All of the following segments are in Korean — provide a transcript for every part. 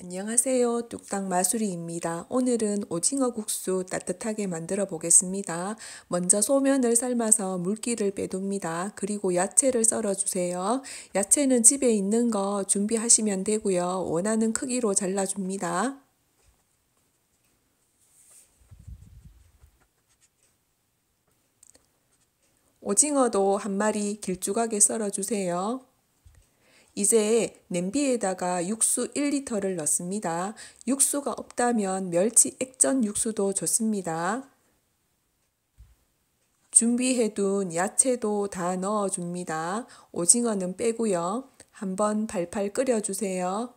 안녕하세요. 뚝딱 마술이입니다 오늘은 오징어 국수 따뜻하게 만들어 보겠습니다. 먼저 소면을 삶아서 물기를 빼둡니다. 그리고 야채를 썰어 주세요. 야채는 집에 있는 거 준비하시면 되고요. 원하는 크기로 잘라줍니다. 오징어도 한 마리 길쭉하게 썰어 주세요. 이제 냄비에다가 육수 1리터를 넣습니다. 육수가 없다면 멸치 액젓 육수도 좋습니다. 준비해둔 야채도 다 넣어줍니다. 오징어는 빼고요. 한번 팔팔 끓여주세요.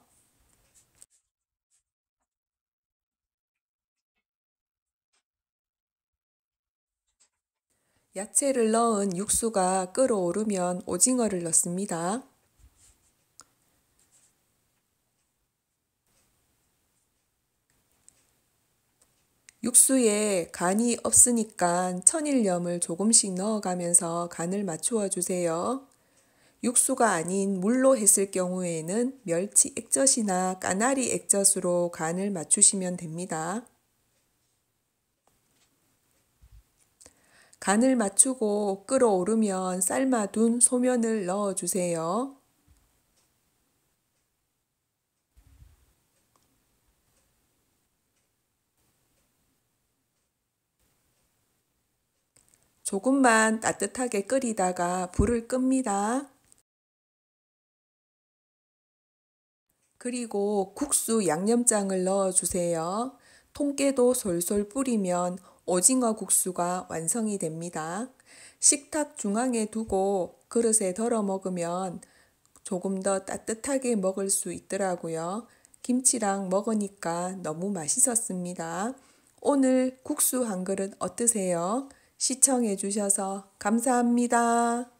야채를 넣은 육수가 끓어오르면 오징어를 넣습니다. 육수에 간이 없으니까 천일염을 조금씩 넣어가면서 간을 맞추어 주세요. 육수가 아닌 물로 했을 경우에는 멸치 액젓이나 까나리 액젓으로 간을 맞추시면 됩니다. 간을 맞추고 끓어오르면 삶아둔 소면을 넣어주세요. 조금만 따뜻하게 끓이다가 불을 끕니다. 그리고 국수 양념장을 넣어주세요. 통깨도 솔솔 뿌리면 오징어 국수가 완성이 됩니다. 식탁 중앙에 두고 그릇에 덜어 먹으면 조금 더 따뜻하게 먹을 수 있더라고요. 김치랑 먹으니까 너무 맛있었습니다. 오늘 국수 한 그릇 어떠세요? 시청해주셔서 감사합니다.